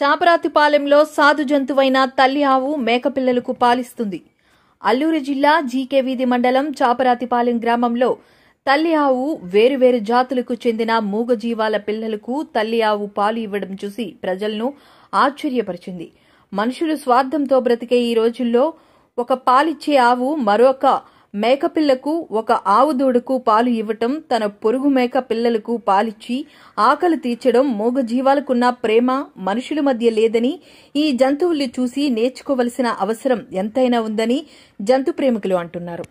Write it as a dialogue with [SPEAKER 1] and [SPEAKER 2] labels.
[SPEAKER 1] చాపరాతిపాలెంలో సాధు జంతువైన తల్లి ఆవు మేకపిల్లలకు పాలిస్తుంది అల్లూరు జిల్లా జీకే వీధి మండలం చాపరాతిపాలెం గ్రామంలో తల్లి ఆవు వేరువేరు జాతులకు చెందిన మూగజీవాల పిల్లలకు తల్లి ఆవు పాలు ఇవ్వడం చూసి ప్రజలను ఆశ్చర్యపరిచింది మనుషులు స్వార్థంతో బ్రతికే ఈ రోజుల్లో ఒక పాలిచ్చే ఆవు మరొక మేకపిల్లకు ఒక ఆవు పాలు ఇవ్వటం తన పొరుగు మేక పిల్లలకు పాలిచ్చి ఆకలి తీర్చడం మూగ జీవాలకున్న ప్రేమ మనుషుల మధ్య లేదని ఈ జంతువుల్ని చూసి నేర్చుకోవలసిన అవసరం ఎంతైనా ఉందని జంతు ప్రేమికులు అంటున్నారు